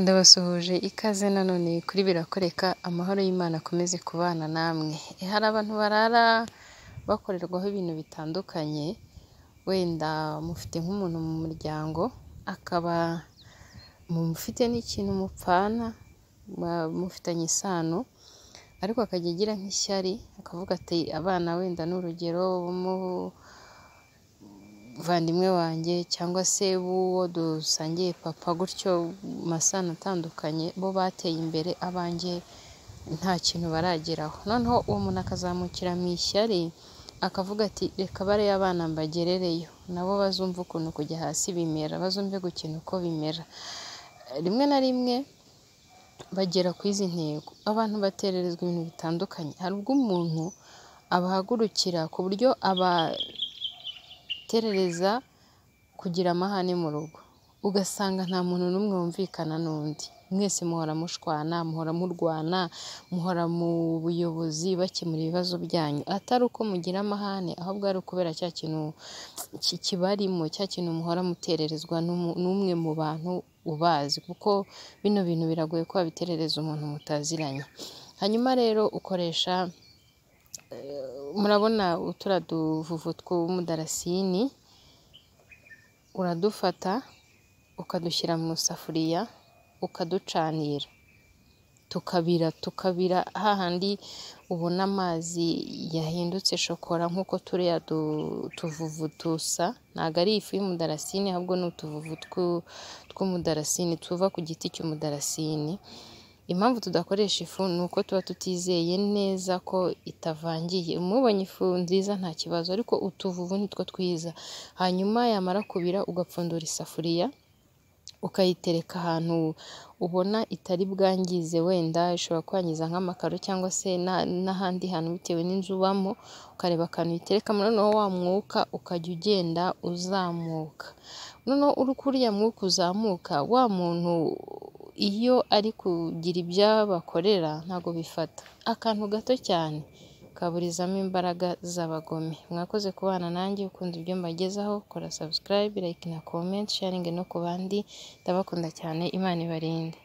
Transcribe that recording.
Ndabasuhuje ikaze nanone kuri birakoreka amahoro y'Imana akomeze kubana namwe, eh, hari abantu barara bakorerwaho ibintu bitandukanye, wenda mufite nk'umuntu mu muryango akaba mufite n'ikintu mupfana mufitanye isano ariko akajya agira nk'ishyari akavuga ati abana wenda ni urugero b'umuvandimwe wanjye cyangwa se b'uwo dusangiye papa gutyo mu masano atandukanye bo bateye imbere abanjye nta kintu barageraho noneho uwo muntu akazamukira mu ishyari akavuga ati reka bariya abana mbagerereyo nabo bazumve ukuntu kujya hasi bimera bazumve gukina uko bimera rimwe na rimwe bagera ku izi ntego abantu batererezwa ibintu bitandukanye hari ubwo umuntu abahagurukira ku buryo aba biterereza kugira amahane mu rugo ugasanga nta muntu n'umwe wumvikana n'undi mwese muhora mushwana muhora murwana muhora mu buyobozi bakemura ibibazo byanyu atari uko mugira amahane ahubwo ari ukubera cya kintu kibarimo cya kintu muhora mutererezwa n'umwe mu bantu ubazi kuko bino bintu biragoye ko wabiterereza umuntu mutaziranye hanyuma rero ukoresha murabona utura duvuvu tw'umudarasini uradufata ukadushyira mu isafuriya ukaducanira tukabira tukabira hahandi ubona amazi yahindutse shokora nk'uko turiya tuvuvu dusa ntabwo ari ifu y'umudarasini ahubwo ni utuvuvu tw'umudarasini tuva ku giti cy'umudarasini. Impamvu tudakoresha ifu ni uko tuba tutizeye neza ko itavangiye, umubonye ifu nziza nta kibazo ariko utuvuvu nitwo twiza, hanyuma yamara kubira ugapfundura isafuriya. ukayitereka ahantu ubona itari bwangize wenda ishobora kwangiza nk'amakaro cyangwa se n'ahandi hantu bitewe n'inzu ubamo, ukareba akantu uyiterekamo noneho wa mwuka ukajya ugenda uzamuka, noneho uko kuriya mwuka uzamuka wa muntu iyo ari kugira ibyo abakorera ntabwo bifata akantu gato cyane. ukaburizamo imbaraga z'abagome mwakoze kubana nanjye ukunda ibyo mbagezaho kora subscribe like na comment sharing no ku bandi ndabakunda cyane imana ibarinde.